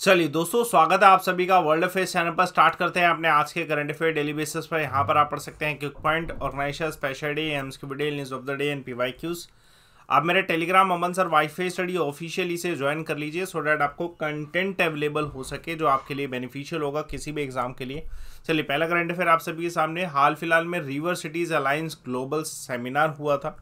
चलिए दोस्तों स्वागत है आप सभी का वर्ल्ड अफेयर चैनल पर स्टार्ट करते हैं अपने आज के करंट अफेयर डेली बेसिस पर यहाँ पर आप पढ़ सकते हैं quick point organiser special day aims की daily news of the day and P Y Qs आप मेरे Telegram Aman sir wifi study officially से ज्वाइन कर लीजिए सो डैट आपको कंटेंट अवेलेबल हो सके जो आपके लिए बेनिफिशियल होगा किसी भी एग्जाम के लिए चलिए पहला करंट अफेयर आप सभी के सामने हाल फिलहाल में river cities alliance global seminar हुआ था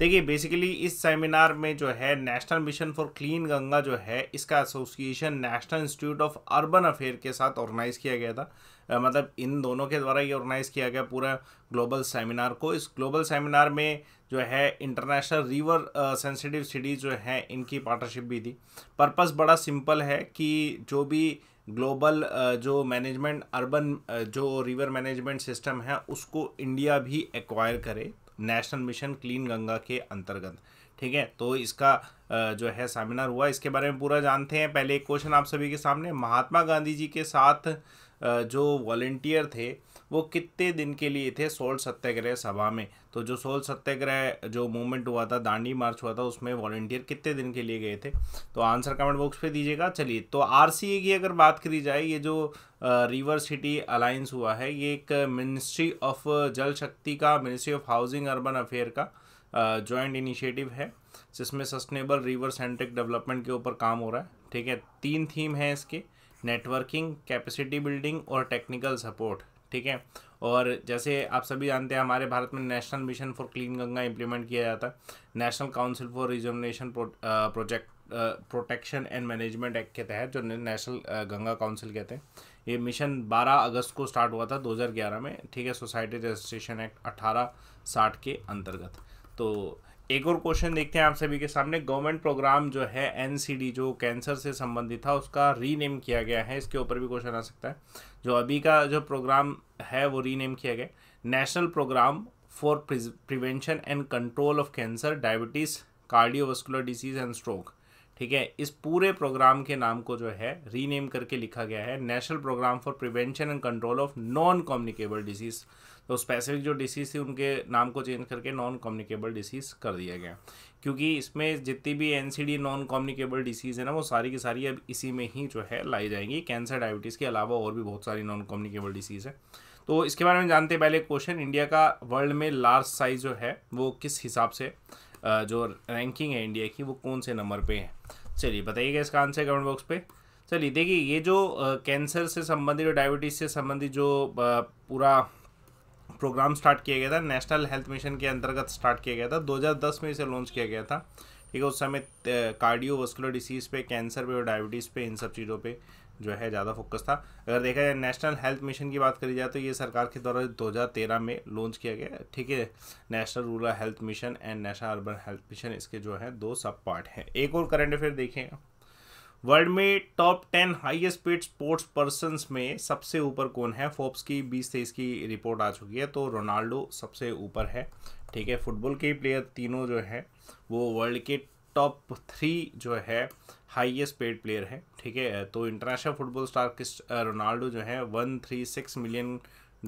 देखिए बेसिकली इस सेमिनार में जो है national mission for clean Ganga जो है इसका association national institute of urban affair के साथ ऑर्गेनाइज़ किया गया था मतलब इन दोनों के द्वारा ये ऑर्गेनाइज़ किया गया पूरा ग्लोबल सेमिनार को इस ग्लोबल सेमिनार में जो है इंटरनेशनल रिवर सेंसिटिव सिटीज़ जो हैं इनकी पार्टनरशिप भी थी पर्पस बड़ा सिंपल है कि जो भी ग्लोबल जो मैनेजमेंट अर्बन जो रिवर मैनेजमेंट सिस्टम है उसको इंडिया भी एक्वायर करे नेशनल मिशन क्लीन गंगा के अंतर्गत ठीक है तो इसका जो है सेमिनार हुआ इसके बारे में पूरा जानते हैं पहले एक क्वेश्चन आप सभी के सामने महात्मा गांधी जी के साथ जो वॉल्टियर थे वो कितने दिन के लिए थे सोल सत्याग्रह सभा में तो जो सोल सत्याग्रह जो मूवमेंट हुआ था दांडी मार्च हुआ था उसमें वॉलेंटियर कितने दिन के लिए गए थे तो आंसर कमेंट बॉक्स पे दीजिएगा चलिए तो आर की अगर बात करी जाए ये जो रिवर सिटी अलायंस हुआ है ये एक मिनिस्ट्री ऑफ जल शक्ति का ministry of housing urban affair का जॉइंट uh, इनिशिएटिव है जिसमें सस्टेनेबल रिवर सेंट्रिक डेवलपमेंट के ऊपर काम हो रहा है ठीक है तीन थीम है इसके नेटवर्किंग कैपेसिटी बिल्डिंग और टेक्निकल सपोर्ट ठीक है और जैसे आप सभी जानते हैं हमारे भारत में national mission for clean Ganga implement किया जाता है national council for rejuvenation project protection and management act के तहत जो नेशनल गंगा काउंसिल कहते हैं ये मिशन 12 अगस्त को स्टार्ट हुआ था 2011 में ठीक है सोसाइटी रजिस्ट्रेशन एक्ट अट्ठारह साठ के अंतर्गत तो एक और क्वेश्चन देखते हैं आप सभी के सामने गवर्नमेंट प्रोग्राम जो है एनसीडी जो कैंसर से संबंधित था उसका रीनेम किया गया है इसके ऊपर भी क्वेश्चन आ सकता है जो अभी का जो प्रोग्राम है वो रीनेम किया गया national programme for prevention and control of cancer diabetes cardiovascular disease and stroke ठीक है इस पूरे प्रोग्राम के नाम को जो है रीनेम करके लिखा गया है national programme for prevention and control of non communicable disease तो स्पेसिफिक जो डिसीज़ थी उनके नाम को चेंज करके नॉन कम्युनिकेबल डिसीज़ कर दिया गया क्योंकि इसमें जितनी भी एन नॉन कम्युनिकेबल डिसीज़ है ना वो सारी की सारी अब इसी में ही जो है लाई जाएंगी कैंसर डायबिटीज़ के अलावा और भी बहुत सारी नॉन कम्युनिकेबल डिसीज़ है तो इसके बारे में जानते हैं पहले क्वेश्चन इंडिया का वर्ल्ड में लार्ज साइज जो है वो किस हिसाब से जो रैंकिंग है इंडिया की वो कौन से नंबर पे है चलिए बताइएगा इसका आंसर कमेंट बॉक्स पे चलिए देखिए ये जो कैंसर से संबंधित और डायबिटीज़ से संबंधित जो पूरा प्रोग्राम स्टार्ट किया गया था नेशनल हेल्थ मिशन के अंतर्गत स्टार्ट किया गया था 2010 में इसे लॉन्च किया गया था ठीक है उस समय कार्डियो वस्कुलर डिसीज़ पे कैंसर पे और डायबिटीज़ पे इन सब चीज़ों पे जो है ज़्यादा फोकस था अगर देखा जाए नेशनल हेल्थ मिशन की बात करी जाए तो ये सरकार के द्वारा दो में लॉन्च किया गया ठीक है national rural health mission and national urban health mission इसके जो है दो सब पार्ट हैं एक और करंट अफेयर देखें वर्ल्ड में top ten highest paid sports person में सबसे ऊपर कौन है फोर्ब्स की बीस तेईस की रिपोर्ट आ चुकी है तो रोनाल्डो सबसे ऊपर है ठीक है फुटबॉल के प्लेयर तीनों जो है वो वर्ल्ड के टॉप थ्री जो है हाईएस्ट पेड प्लेयर है ठीक है तो इंटरनेशनल फुटबॉल स्टार किस रोनाल्डो जो है one three six million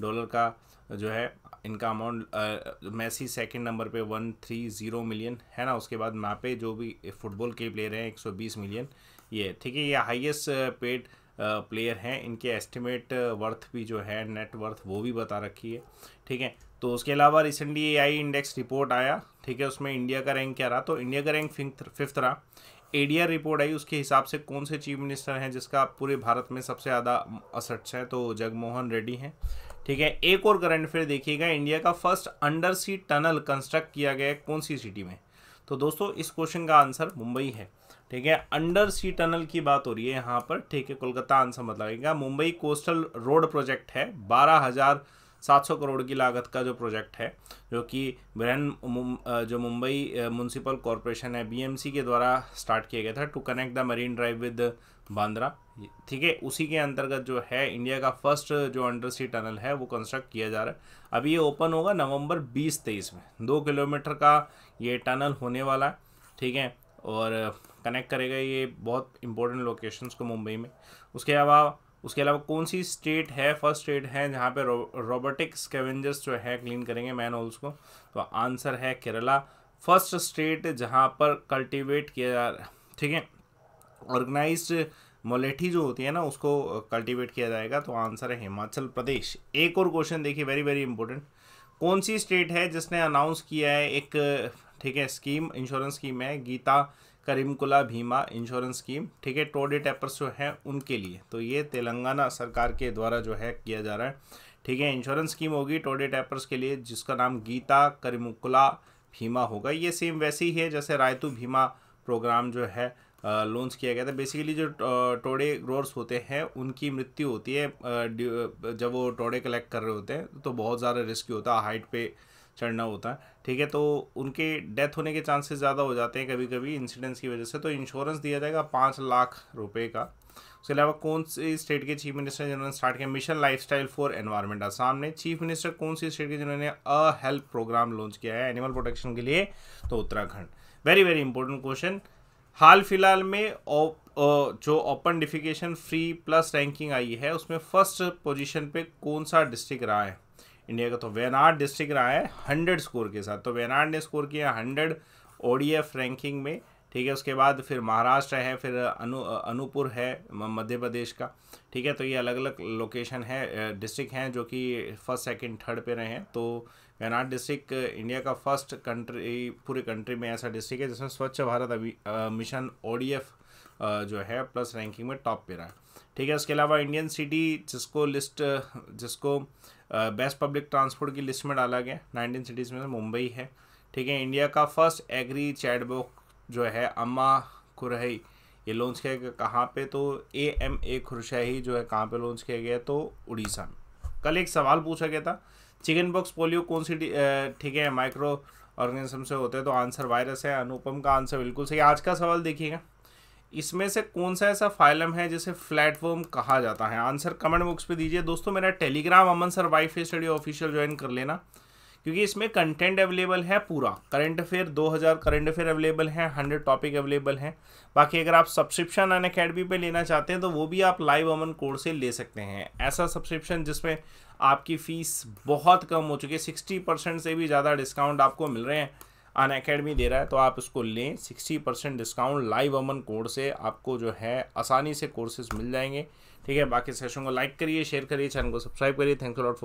dollar का जो है इनका अमाउंट मैसी सेकंड नंबर पे वन थ्री ज़ीरो मिलियन है ना उसके बाद मापे जो भी फुटबॉल के प्लेयर हैं एक सौ बीस मिलियन ये ठीक है ये हाईएस्ट पेड प्लेयर हैं इनके एस्टिमेट वर्थ uh, भी जो है नेट वर्थ वो भी बता रखी है ठीक है तो उसके अलावा recently A I index report आया ठीक है उसमें इंडिया का रैंक क्या रहा तो इंडिया का रैंक फिफ्थ रहा एडीआर रिपोर्ट आई उसके हिसाब से कौन से चीफ मिनिस्टर हैं जिसका पूरे भारत में सबसे ज़्यादा असट्स हैं तो जगमोहन रेड्डी हैं ठीक है एक और करंट अफेयर देखिएगा इंडिया का first undersea tunnel construct किया गया है कौन सी सिटी में तो दोस्तों इस क्वेश्चन का आंसर मुंबई है ठीक है अंडर सी टनल की बात हो रही है यहाँ पर ठीक है कोलकाता आंसर मत मतलब लगेगा मुंबई कोस्टल रोड प्रोजेक्ट है बारह हज़ार सात सौ करोड़ की लागत का जो प्रोजेक्ट है जो कि ब्रहन जो मुंबई म्यूनसिपल कॉरपोरेशन है बीएमसी के द्वारा स्टार्ट किया गया था to connect the Marine Drive with Bandra ठीक है उसी के अंतर्गत जो है इंडिया का फर्स्ट जो अंडर सी टनल है वो कंस्ट्रक्ट किया जा रहा है अभी ये ओपन होगा नवंबर बीस तेईस में दो किलोमीटर का ये टनल होने वाला है ठीक है और कनेक्ट करेगा ये बहुत इंपॉर्टेंट लोकेशंस को मुंबई में उसके अलावा उसके अलावा कौन सी स्टेट है फर्स्ट स्टेट है जहाँ पे रोबोटिक स्केवेंजर्स जो है क्लीन करेंगे मैन होल्स को तो आंसर है केरला फर्स्ट स्टेट जहाँ पर कल्टीवेट किया जा रहा है ठीक है ऑर्गेनाइज्ड मोलेठी जो होती है ना उसको कल्टीवेट किया जाएगा तो आंसर है हिमाचल प्रदेश एक और क्वेश्चन देखिए वेरी वेरी इंपॉर्टेंट कौन सी स्टेट है जिसने अनाउंस किया है एक ठीक है स्कीम इंश्योरेंस स्कीम है गीता करीमकुला भीमा इंश्योरेंस स्कीम ठीक है टोडे टैपर्स जो हैं उनके लिए तो ये तेलंगाना सरकार के द्वारा जो है किया जा रहा है ठीक है इंश्योरेंस स्कीम होगी टोडे टैपर्स के लिए जिसका नाम गीता करीमकुला भीमा होगा ये सेम वैसी ही है जैसे रायतु भीमा प्रोग्राम जो है लॉन्च किया गया था बेसिकली जो टोड़े ग्रोअर्स होते हैं उनकी मृत्यु होती है जब वो टोड़े कलेक्ट कर रहे होते हैं तो बहुत ज़्यादा रिस्की होता है हाइट पे चढ़ना होता है ठीक है तो उनके डेथ होने के चांसेस ज़्यादा हो जाते हैं कभी कभी इंसिडेंट्स की वजह से तो इंश्योरेंस दिया जाएगा पाँच लाख रुपए का उसके अलावा कौन सी स्टेट के चीफ मिनिस्टर जिन्होंने स्टार्ट किया mission lifestyle for environment Assam ने चीफ मिनिस्टर कौन सी स्टेट के जिन्होंने अ हेल्प प्रोग्राम लॉन्च किया है एनिमल प्रोटेक्शन के लिए तो Uttarakhand very very important question हाल फिलहाल में जो open defecation free plus ranking आई है उसमें फर्स्ट पोजीशन पे कौन सा डिस्ट्रिक्ट रहा है इंडिया का तो वेनाड डिस्ट्रिक्ट रहा है हंड्रेड स्कोर के साथ तो वेनाड ने स्कोर किया हंड्रेड ओ रैंकिंग में ठीक है उसके बाद फिर महाराष्ट्र है फिर अनु अनूपुर है मध्य प्रदेश का ठीक है तो ये अलग अलग लोकेशन है डिस्ट्रिक्ट हैं जो कि फर्स्ट सेकंड थर्ड पे रहे हैं तो वेनाड डिस्ट्रिक्ट इंडिया का फर्स्ट कंट्री पूरे कंट्री में ऐसा डिस्ट्रिक्ट है जिसमें स्वच्छ भारत अभी मिशन ओ जो है प्लस रैंकिंग में टॉप पे रहा है ठीक है उसके अलावा इंडियन सिटी जिसको लिस्ट जिसको बेस्ट पब्लिक ट्रांसपोर्ट की लिस्ट में डाला गया नाइनटीन सिटीज़ में मुंबई है ठीक है इंडिया का फर्स्ट एग्री चैटबॉक जो है अम्मा खुरही ये लॉन्च किया गया कहाँ पे तो ए एम ए खुरशाही जो है कहाँ पे लॉन्च किया गया तो उड़ीसा में कल एक सवाल पूछा गया था चिकन बॉक्स पोलियो कौन सी ठीक है माइक्रो ऑर्गेनिज्म से होते हैं तो आंसर वायरस है अनुपम का आंसर बिल्कुल सही आज का सवाल देखिएगा इसमें से कौन सा ऐसा फाइलम है जिसे फ्लैटवर्म कहा जाता है आंसर कमेंट बॉक्स पे दीजिए दोस्तों मेरा Telegram Aman sir wifi study official join कर लेना क्योंकि इसमें कंटेंट अवेलेबल है पूरा current affair 2000 current affair available है 100 टॉपिक अवेलेबल हैं बाकी अगर आप सब्सक्रिप्शन अन अकेडमी पर लेना चाहते हैं तो वो भी आप लाइव अमन कोर्स से ले सकते हैं ऐसा सब्सक्रिप्शन जिसमें आपकी फ़ीस बहुत कम हो चुकी है सिक्सटी परसेंट से भी ज़्यादा डिस्काउंट आपको मिल रहे हैं अन अकेडमी दे रहा है तो आप इसको लें sixty percent discount live Aman code से आपको जो है आसानी से कोर्सेज मिल जाएंगे ठीक है बाकी सेशन को लाइक करिए शेयर करिए चैनल को सब्सक्राइब करिए थैंक यू लॉट फॉर